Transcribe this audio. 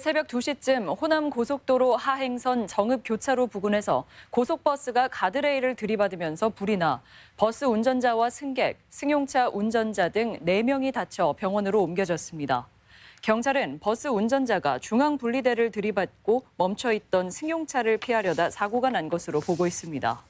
새벽 2시쯤 호남 고속도로 하행선 정읍 교차로 부근에서 고속버스가 가드레일을 들이받으면서 불이 나 버스 운전자와 승객, 승용차 운전자 등 4명이 다쳐 병원으로 옮겨졌습니다. 경찰은 버스 운전자가 중앙 분리대를 들이받고 멈춰 있던 승용차를 피하려다 사고가 난 것으로 보고 있습니다.